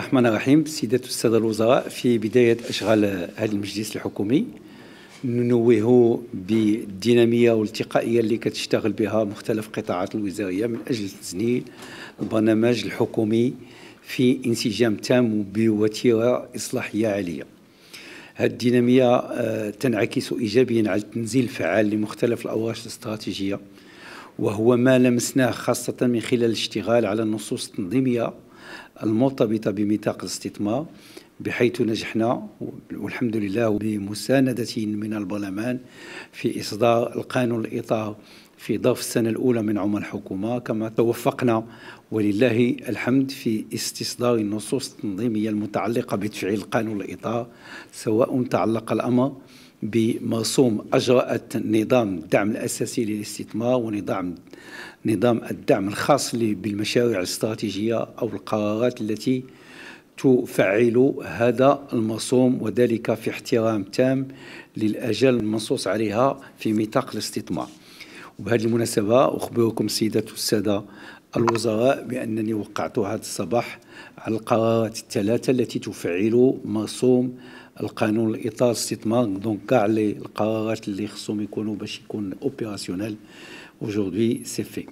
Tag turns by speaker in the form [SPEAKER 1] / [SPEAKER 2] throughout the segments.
[SPEAKER 1] الله الرحمن الرحيم سيدة السادة الوزراء في بدايه اشغال هذا المجلس الحكومي ننوه بالديناميه والتقائيه اللي كتشتغل بها مختلف قطاعات الوزاريه من اجل تزنيل البرنامج الحكومي في انسجام تام وبوتيرة اصلاحيه عاليه هذه الديناميه آه، تنعكس ايجابيا على التنزيل الفعال لمختلف الاوراش الاستراتيجيه وهو ما لمسناه خاصه من خلال الاشتغال على النصوص التنظيميه المرتبطة بميثاق الاستثمار بحيث نجحنا والحمد لله بمساندة من البرلمان في إصدار القانون الإطار في ظرف السنة الأولى من عمر الحكومة كما توفقنا ولله الحمد في استصدار النصوص التنظيمية المتعلقة بتفعيل قانون الإطار سواء تعلق الأمر بمرسوم اجراءات نظام الدعم الاساسي للاستثمار ونظام نظام الدعم الخاص بالمشاريع الاستراتيجيه او القرارات التي تفعل هذا المرسوم وذلك في احترام تام للاجال المنصوص عليها في ميثاق الاستثمار وبهذه المناسبه اخبركم السيدات والساده الوزراء بأنني وقعت هذا الصباح على القرارات الثلاثة التي تفعل مرسوم القانون الإطار الاستثمار دونك كاع القرارات اللي خصهم يكونوا باش يكون اوبيراسيونيل اجوردي سي في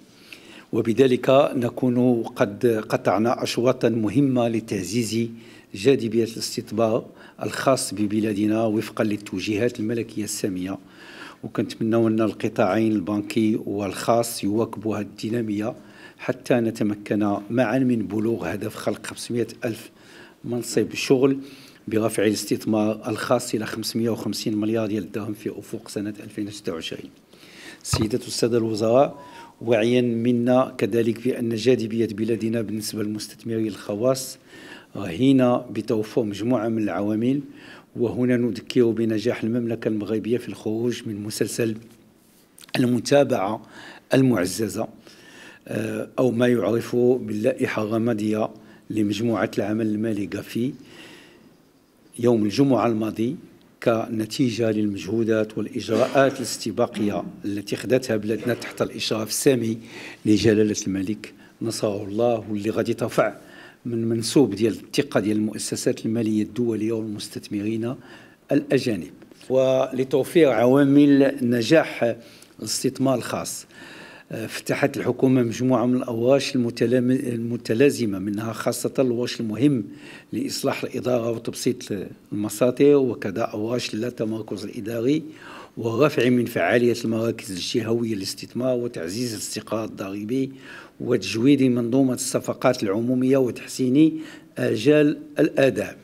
[SPEAKER 1] وبذلك نكون قد قطعنا أشواطا مهمة لتعزيز جاذبية الاستثمار الخاص ببلادنا وفقا للتوجيهات الملكية السامية وكنتمناو ان القطاعين البنكي والخاص يواكبوا هذه الديناميه حتى نتمكن معا من بلوغ هدف خلق 500 ألف منصب شغل برفع الاستثمار الخاص إلى 550 مليار ديال الدرهم في أفق سنة 2026 سيده السادة الوزراء وعيا منا كذلك بأن جاذبية بلادنا بالنسبة للمستثمرين الخواص رهينة بتوفر مجموعة من العوامل وهنا نذكر بنجاح المملكة المغربية في الخروج من مسلسل المتابعة المعززة آه، أو ما يعرف باللائحة الرمادية لمجموعة العمل المالي غافي يوم الجمعة الماضي كنتيجة للمجهودات والإجراءات الاستباقية التي خدتها بلادنا تحت الإشراف السامي لجلالة الملك نصره الله واللي غادي ترفع من منسوب ديال الثقه ديال المؤسسات الماليه الدوليه والمستثمرين الاجانب ولتوفير عوامل نجاح الاستثمار الخاص فتحت الحكومة مجموعة من الأواش المتلازمة منها خاصة الواش المهم لإصلاح الإدارة وتبسيط المساطر وكذا أواش لا الإداري ورفع من فعالية المراكز الجهوية للاستثمار وتعزيز الاستقرار الضريبي وتجويد منظومة الصفقات العمومية وتحسين آجال الآداب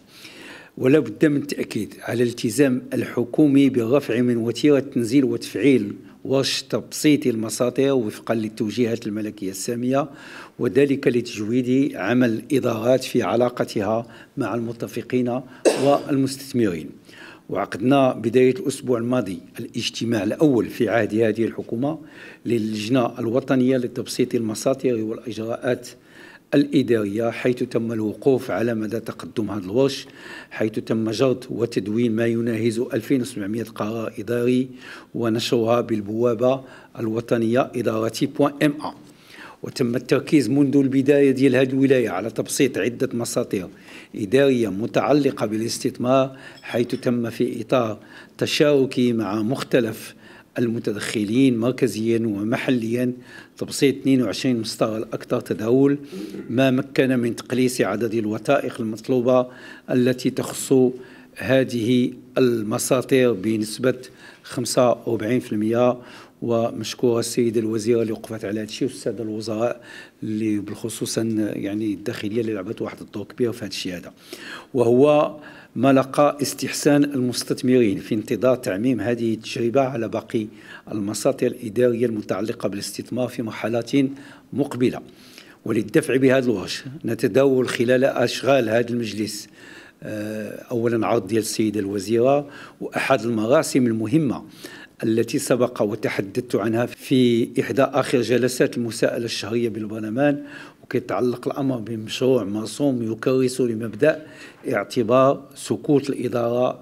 [SPEAKER 1] ولا بد من التاكيد على الالتزام الحكومي برفع من وتيره تنزيل وتفعيل ورش تبسيط المساطير وفقا للتوجيهات الملكيه الساميه وذلك لتجويد عمل الادارات في علاقتها مع المتفقين والمستثمرين وعقدنا بداية الأسبوع الماضي الاجتماع الأول في عهد هذه الحكومة للجنة الوطنية لتبسيط المساطر والإجراءات الإدارية حيث تم الوقوف على مدى تقدم هذا الورش حيث تم جرد وتدوين ما يناهز 2700 قرار إداري ونشرها بالبوابة الوطنية إدارتي ا وتم التركيز منذ البداية ديال هذه الولاية على تبسيط عدة مساطير إدارية متعلقة بالاستثمار حيث تم في إطار تشاركي مع مختلف المتدخلين مركزيا ومحليا تبسيط 22 مستوى الأكثر تداول ما مكن من تقليص عدد الوثائق المطلوبة التي تخص هذه المساطير بنسبة 45% ومشكورة السيدة الوزيرة اللي وقفت على هذا الشيء والسادة الوزراء اللي بالخصوص يعني الداخلية اللي لعبت واحد الدور كبير في هذا الشيء هذا وهو ما لقى استحسان المستثمرين في انتظار تعميم هذه التجربة على باقي المساطر الإدارية المتعلقة بالاستثمار في مرحلات مقبلة وللدفع بهذا الوجه نتداول خلال أشغال هذا المجلس آه، أولا عرض ديال السيدة الوزيرة وأحد المراسم المهمة التي سبق وتحدثت عنها في إحدى آخر جلسات المساءلة الشهرية بالبرلمان وكيتعلق الامر بمشروع مرسوم يكرس لمبدا اعتبار سكوت الاداره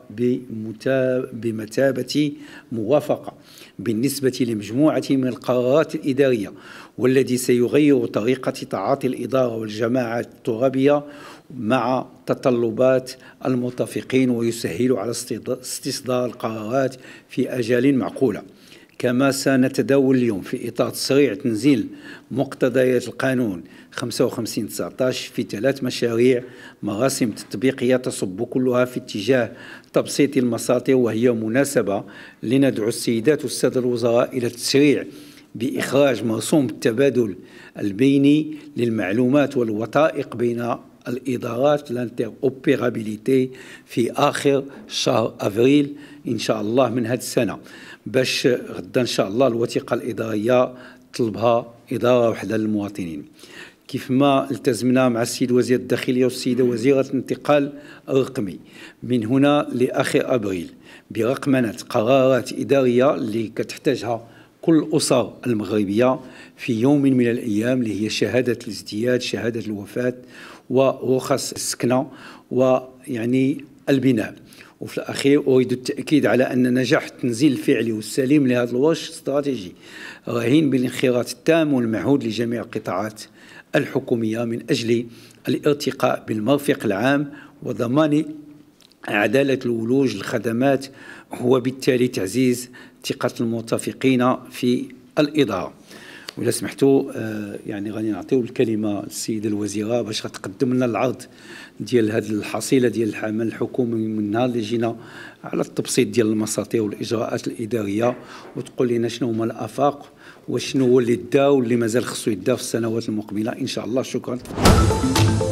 [SPEAKER 1] بمثابه موافقه بالنسبه لمجموعه من القرارات الاداريه والذي سيغير طريقه تعاطي الاداره والجماعات الترابيه مع تطلبات المتفقين ويسهل على استصدار القرارات في اجال معقوله كما سنتداول اليوم في إطار تسريع تنزيل مقتضيات القانون 55 19 في ثلاث مشاريع مراسم تطبيقية تصب كلها في اتجاه تبسيط المساطير وهي مناسبة لندعو السيدات والسادة الوزراء إلى التسريع بإخراج مرسوم التبادل البيني للمعلومات والوثائق بين الادارات لانتر اوبيرابيليتي في اخر شهر افريل ان شاء الله من هذه السنه باش غدا ان شاء الله الوثيقه الاداريه طلبها اداره وحده للمواطنين كيف ما التزمنا مع السيد وزير الداخليه والسيده وزيره الانتقال الرقمي من هنا لاخر ابريل برقمنه قرارات اداريه اللي كتحتاجها كل الأسر المغربية في يوم من الأيام اللي هي شهادة الازدياد شهادة الوفاة ورخص السكنة ويعني البناء وفي الأخير أريد التأكيد على أن نجاح التنزيل الفعلي والسليم لهذا الورش استراتيجي رهين بالانخراط التام والمعهود لجميع القطاعات الحكومية من أجل الارتقاء بالمرفق العام وضمان عدالة الولوج للخدمات وبالتالي تعزيز ثقة المتفقين في الإدارة وإذا سمحتوا آه، يعني غادي نعطيو الكلمة للسيدة الوزيرة باش غتقدم لنا العرض ديال هذه الحصيلة ديال العمل الحكومي من اللي جينا على التبسيط ديال المساطير والإجراءات الإدارية وتقول لنا شنو هما الآفاق وشنو هو اللي دا واللي مازال خصو يدا في السنوات المقبلة إن شاء الله شكرا